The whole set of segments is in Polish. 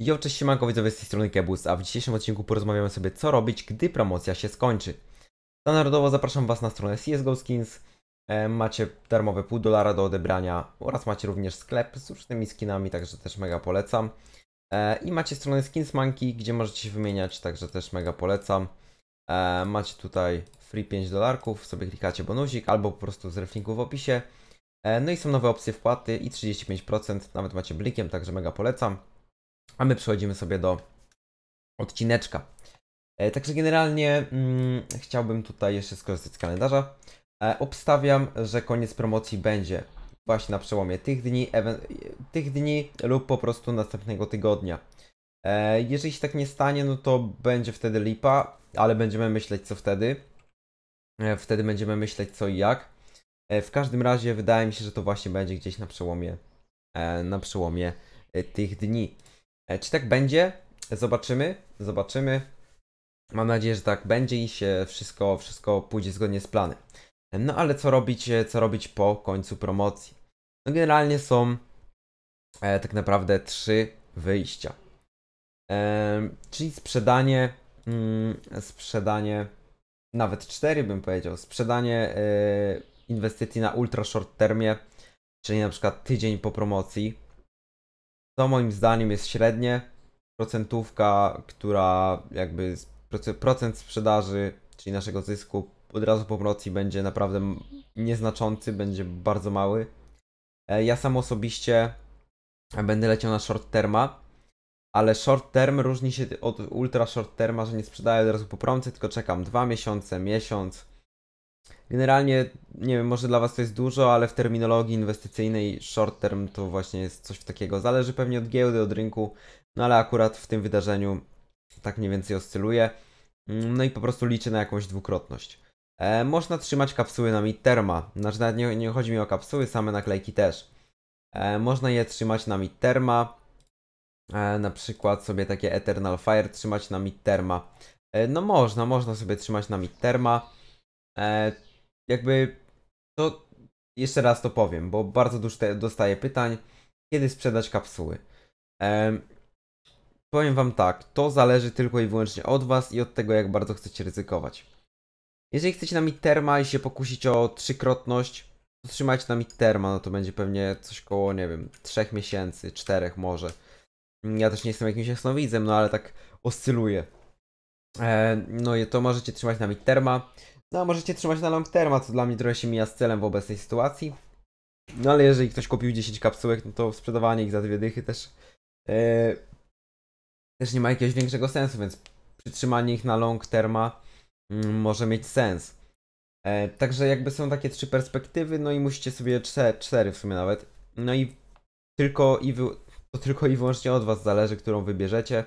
Jo, cześć siemanko, widzowie z tej strony Kebus, a w dzisiejszym odcinku porozmawiamy sobie co robić, gdy promocja się skończy. Standardowo zapraszam Was na stronę CSGO Skins, e, macie darmowe pół dolara do odebrania oraz macie również sklep z różnymi skinami, także też mega polecam. E, I macie stronę Skins Monkey, gdzie możecie się wymieniać, także też mega polecam. E, macie tutaj free 5 dolarków, sobie klikacie bonusik albo po prostu z reflinku w opisie. E, no i są nowe opcje wpłaty i 35%, nawet macie blikiem, także mega polecam. A my przechodzimy sobie do odcineczka. E, także generalnie mm, chciałbym tutaj jeszcze skorzystać z kalendarza. E, obstawiam, że koniec promocji będzie właśnie na przełomie tych dni, tych dni lub po prostu następnego tygodnia. E, jeżeli się tak nie stanie, no to będzie wtedy lipa, ale będziemy myśleć co wtedy. E, wtedy będziemy myśleć co i jak. E, w każdym razie wydaje mi się, że to właśnie będzie gdzieś na przełomie, e, na przełomie tych dni. E, czy tak będzie? Zobaczymy, zobaczymy. Mam nadzieję, że tak będzie i się wszystko, wszystko pójdzie zgodnie z planem. E, no ale co robić, e, co robić po końcu promocji? No generalnie są e, tak naprawdę trzy wyjścia. E, czyli sprzedanie, mm, sprzedanie, nawet cztery bym powiedział, sprzedanie e, inwestycji na ultra short termie, czyli na przykład tydzień po promocji, to moim zdaniem jest średnie. Procentówka, która jakby procent sprzedaży, czyli naszego zysku od razu po promocji będzie naprawdę nieznaczący, będzie bardzo mały. E, ja sam osobiście będę leciał na short terma, ale short term różni się od ultra short terma, że nie sprzedaję od razu po promocji, tylko czekam dwa miesiące, miesiąc Generalnie, nie wiem, może dla Was to jest dużo, ale w terminologii inwestycyjnej short term to właśnie jest coś takiego. Zależy pewnie od giełdy, od rynku, no ale akurat w tym wydarzeniu tak mniej więcej oscyluje. Mm, no i po prostu liczę na jakąś dwukrotność. E, można trzymać kapsuły na midterma. Znaczy nawet nie, nie chodzi mi o kapsuły, same naklejki też. E, można je trzymać na midterma. E, na przykład sobie takie Eternal Fire trzymać na midterma. E, no można, można sobie trzymać na midterma. E, jakby to jeszcze raz to powiem, bo bardzo dużo dostaję pytań, kiedy sprzedać kapsuły. Ehm, powiem Wam tak, to zależy tylko i wyłącznie od Was i od tego, jak bardzo chcecie ryzykować. Jeżeli chcecie na terma i się pokusić o trzykrotność, to trzymajcie na Midterma, no to będzie pewnie coś koło, nie wiem, trzech miesięcy, czterech może. Ja też nie jestem jakimś jasnowidzem, no ale tak oscyluje. Ehm, no i to możecie trzymać na terma. No, możecie trzymać na long terma, co dla mnie trochę się mija z celem w obecnej sytuacji. No, ale jeżeli ktoś kupił 10 kapsułek, no to sprzedawanie ich za dwie dychy też e, też nie ma jakiegoś większego sensu, więc przytrzymanie ich na long terma mm, może mieć sens. E, także jakby są takie trzy perspektywy, no i musicie sobie cztery, cztery w sumie nawet. No i tylko i wy, to tylko i wyłącznie od was zależy, którą wybierzecie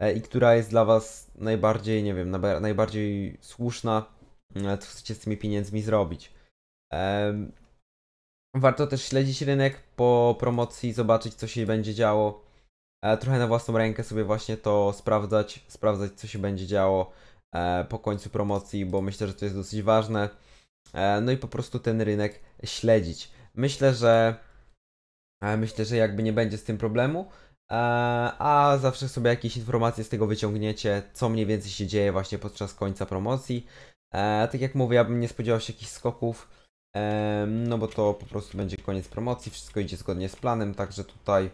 e, i która jest dla was najbardziej, nie wiem, najbardziej słuszna no, co chcecie z tymi pieniędzmi zrobić. Warto też śledzić rynek po promocji, zobaczyć co się będzie działo. E, trochę na własną rękę sobie właśnie to sprawdzać, sprawdzać co się będzie działo e, po końcu promocji, bo myślę, że to jest dosyć ważne. E, no i po prostu ten rynek śledzić. Myślę, że myślę, że jakby nie będzie z tym problemu, a zawsze sobie jakieś informacje z tego wyciągniecie, co mniej więcej się dzieje właśnie podczas końca promocji. E, tak jak mówię, ja bym nie spodziewał się jakichś skoków, e, no bo to po prostu będzie koniec promocji, wszystko idzie zgodnie z planem, także tutaj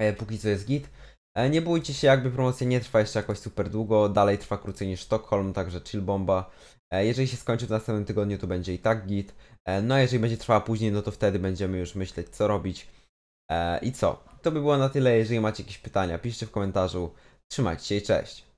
e, póki co jest git. E, nie bójcie się, jakby promocja nie trwa jeszcze jakoś super długo, dalej trwa krócej niż Sztokholm, także chill bomba. E, jeżeli się skończy w następnym tygodniu, to będzie i tak git. E, no a jeżeli będzie trwała później, no to wtedy będziemy już myśleć co robić. I co? To by było na tyle, jeżeli macie jakieś pytania, piszcie w komentarzu. Trzymajcie się i cześć!